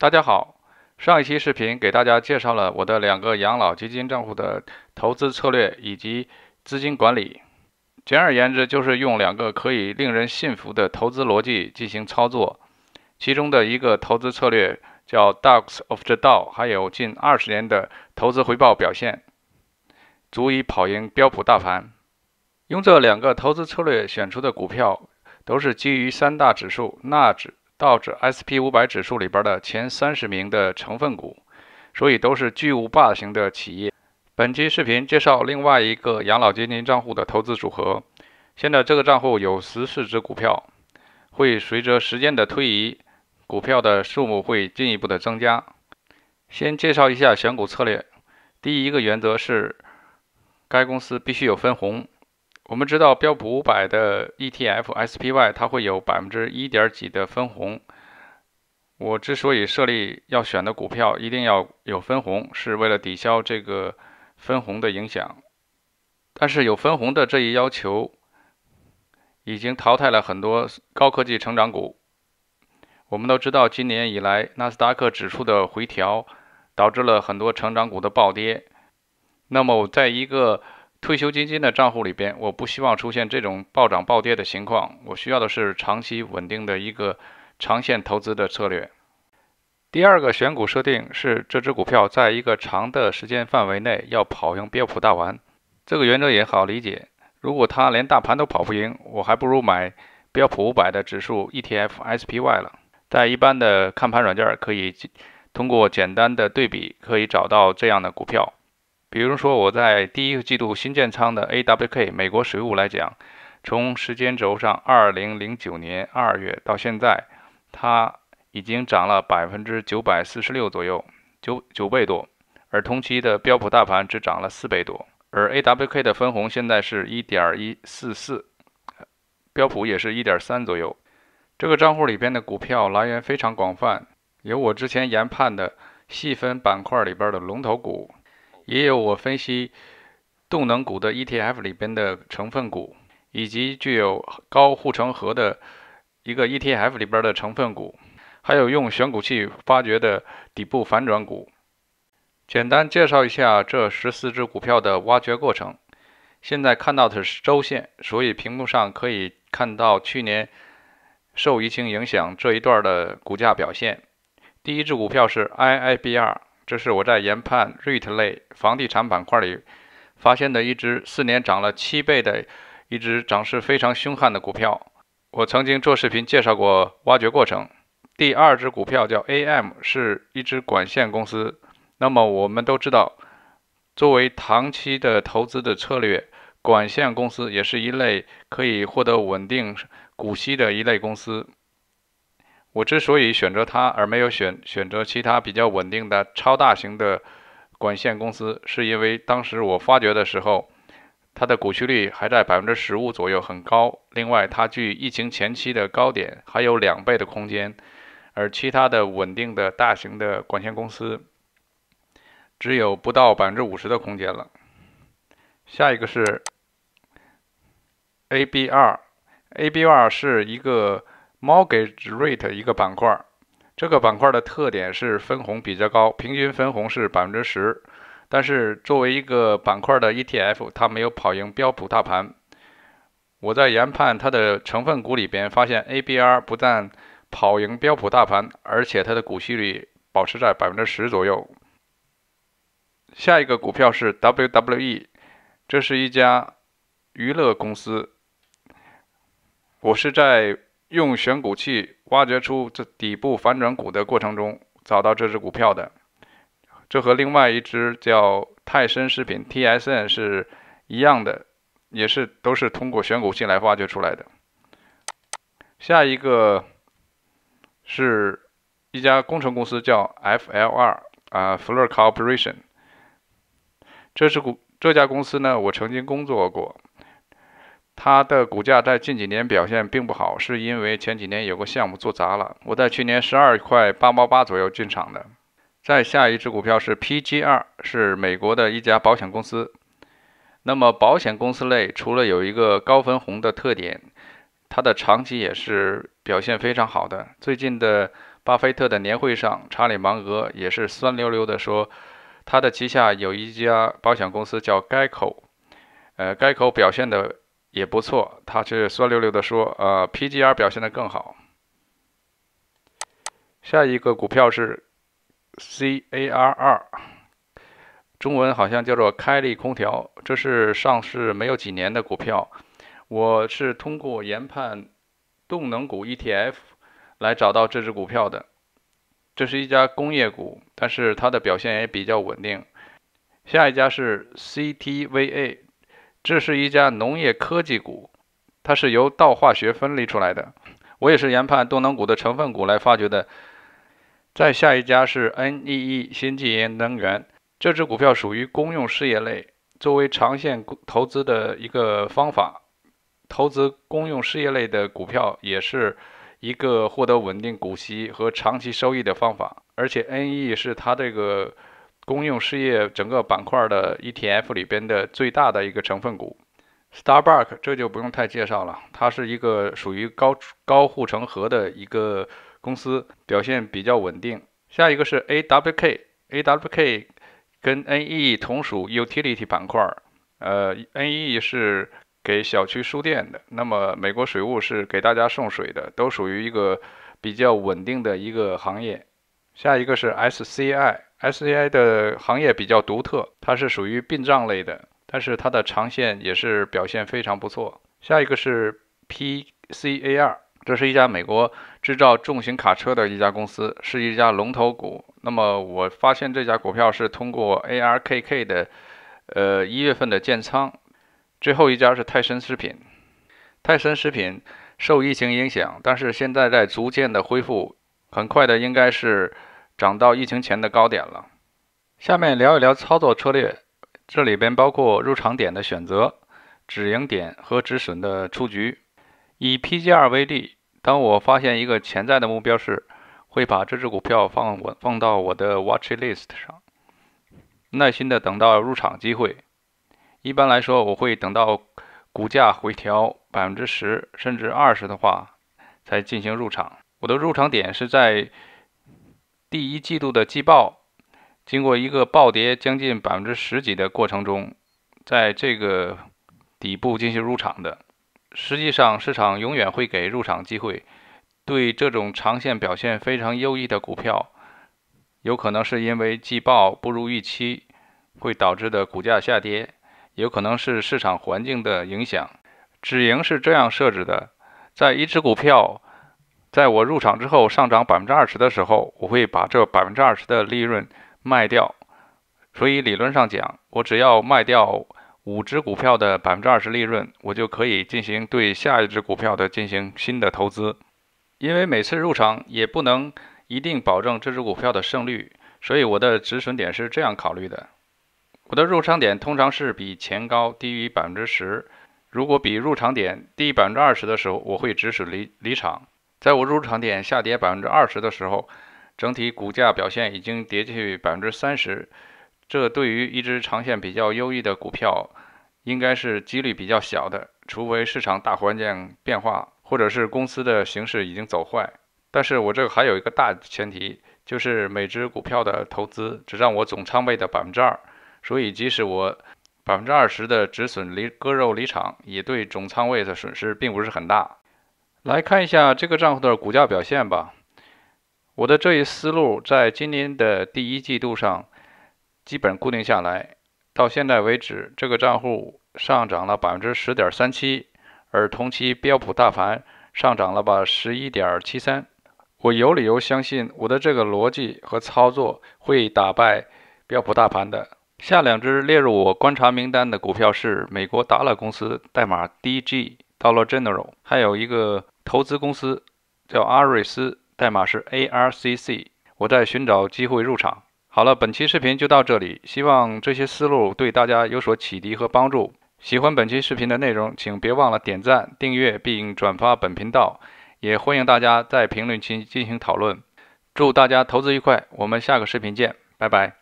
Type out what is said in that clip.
大家好，上一期视频给大家介绍了我的两个养老基金账户的投资策略以及资金管理。简而言之，就是用两个可以令人信服的投资逻辑进行操作。其中的一个投资策略叫 d o k s of the Dow”，还有近二十年的投资回报表现，足以跑赢标普大盘。用这两个投资策略选出的股票，都是基于三大指数纳指。道指 S P 五百指数里边的前三十名的成分股，所以都是巨无霸型的企业。本期视频介绍另外一个养老基金账户的投资组合。现在这个账户有十四只股票，会随着时间的推移，股票的数目会进一步的增加。先介绍一下选股策略。第一个原则是，该公司必须有分红。我们知道标普五百的 ETF SPY 它会有百分之一点几的分红。我之所以设立要选的股票一定要有分红，是为了抵消这个分红的影响。但是有分红的这一要求已经淘汰了很多高科技成长股。我们都知道今年以来纳斯达克指数的回调导致了很多成长股的暴跌。那么在一个。退休基金的账户里边，我不希望出现这种暴涨暴跌的情况。我需要的是长期稳定的一个长线投资的策略。第二个选股设定是这只股票在一个长的时间范围内要跑赢标普大盘。这个原则也好理解，如果它连大盘都跑不赢，我还不如买标普五百的指数 ETF SPY 了。在一般的看盘软件，可以通过简单的对比，可以找到这样的股票。比如说，我在第一个季度新建仓的 A W K 美国水务来讲，从时间轴上，二零零九年二月到现在，它已经涨了百分之九百四十六左右，九九倍多，而同期的标普大盘只涨了四倍多。而 A W K 的分红现在是一点一四四，标普也是一点三左右。这个账户里边的股票来源非常广泛，有我之前研判的细分板块里边的龙头股。也有我分析动能股的 ETF 里边的成分股，以及具有高护城河的一个 ETF 里边的成分股，还有用选股器发掘的底部反转股。简单介绍一下这十四只股票的挖掘过程。现在看到的是周线，所以屏幕上可以看到去年受疫情影响这一段的股价表现。第一只股票是 IIBR。这是我在研判 REIT 类房地产板块里发现的一只四年涨了七倍的一只涨势非常凶悍的股票。我曾经做视频介绍过挖掘过程。第二只股票叫 AM，是一只管线公司。那么我们都知道，作为长期的投资的策略，管线公司也是一类可以获得稳定股息的一类公司。我之所以选择它而没有选选择其他比较稳定的超大型的管线公司，是因为当时我发掘的时候，它的股息率还在百分之十五左右，很高。另外，它距疫情前期的高点还有两倍的空间，而其他的稳定的大型的管线公司只有不到百分之五十的空间了。下一个是 a b 二 a b 二是一个。Mortgage Rate 一个板块，这个板块的特点是分红比较高，平均分红是百分之十。但是作为一个板块的 ETF，它没有跑赢标普大盘。我在研判它的成分股里边，发现 ABR 不但跑赢标普大盘，而且它的股息率保持在百分之十左右。下一个股票是 WWE，这是一家娱乐公司。我是在。用选股器挖掘出这底部反转股的过程中，找到这只股票的，这和另外一只叫泰森食品 （TSN） 是一样的，也是都是通过选股器来挖掘出来的。下一个是一家工程公司，叫 FLR 啊，Flor Corporation。这只股这家公司呢，我曾经工作过。它的股价在近几年表现并不好，是因为前几年有个项目做砸了。我在去年十二块八毛八左右进场的。再下一只股票是 PGR，是美国的一家保险公司。那么保险公司类除了有一个高分红的特点，它的长期也是表现非常好的。最近的巴菲特的年会上，查理芒格也是酸溜溜的说，他的旗下有一家保险公司叫该口，呃，盖口表现的。也不错，他却酸溜溜的说：“呃，PGR 表现的更好。”下一个股票是 CARR，中文好像叫做开利空调，这是上市没有几年的股票。我是通过研判动能股 ETF 来找到这只股票的。这是一家工业股，但是它的表现也比较稳定。下一家是 CTVA。这是一家农业科技股，它是由道化学分离出来的。我也是研判动能股的成分股来发掘的。再下一家是 NEE 新纪元能源，这只股票属于公用事业类，作为长线投资的一个方法，投资公用事业类的股票也是一个获得稳定股息和长期收益的方法。而且 NEE 是它这个。公用事业整个板块的 ETF 里边的最大的一个成分股，Starbuck 这就不用太介绍了，它是一个属于高高护城河的一个公司，表现比较稳定。下一个是 AWK，AWK 跟 NEE 同属 Utility 板块，呃，NEE 是给小区输电的，那么美国水务是给大家送水的，都属于一个比较稳定的一个行业。下一个是 SCI。S C I 的行业比较独特，它是属于殡葬类的，但是它的长线也是表现非常不错。下一个是 P C A r 这是一家美国制造重型卡车的一家公司，是一家龙头股。那么我发现这家股票是通过 A R K K 的，呃一月份的建仓。最后一家是泰森食品，泰森食品受疫情影响，但是现在在逐渐的恢复，很快的应该是。涨到疫情前的高点了。下面聊一聊操作策略，这里边包括入场点的选择、止盈点和止损的出局。以 PGR 为例，当我发现一个潜在的目标时，会把这只股票放我放到我的 watch list 上，耐心的等到入场机会。一般来说，我会等到股价回调百分之十甚至二十的话，才进行入场。我的入场点是在。第一季度的季报，经过一个暴跌将近百分之十几的过程中，在这个底部进行入场的，实际上市场永远会给入场机会。对这种长线表现非常优异的股票，有可能是因为季报不如预期会导致的股价下跌，有可能是市场环境的影响。止盈是这样设置的，在一只股票。在我入场之后上涨百分之二十的时候，我会把这百分之二十的利润卖掉。所以理论上讲，我只要卖掉五只股票的百分之二十利润，我就可以进行对下一只股票的进行新的投资。因为每次入场也不能一定保证这只股票的胜率，所以我的止损点是这样考虑的：我的入场点通常是比前高低于百分之十，如果比入场点低百分之二十的时候，我会止损离离场。在我入场点下跌百分之二十的时候，整体股价表现已经跌去百分之三十，这对于一只长线比较优异的股票，应该是几率比较小的，除非市场大环境变化，或者是公司的形势已经走坏。但是我这个还有一个大前提，就是每只股票的投资只占我总仓位的百分之二，所以即使我百分之二十的止损离割肉离场，也对总仓位的损失并不是很大。来看一下这个账户的股价表现吧。我的这一思路在今年的第一季度上基本固定下来，到现在为止，这个账户上涨了百分之十点三七，而同期标普大盘上涨了吧十一点七三。我有理由相信我的这个逻辑和操作会打败标普大盘的。下两只列入我观察名单的股票是美国达拉公司，代码 DG。到了 General，还有一个投资公司叫阿瑞斯，代码是 ARC C。我在寻找机会入场。好了，本期视频就到这里，希望这些思路对大家有所启迪和帮助。喜欢本期视频的内容，请别忘了点赞、订阅并转发本频道，也欢迎大家在评论区进行讨论。祝大家投资愉快，我们下个视频见，拜拜。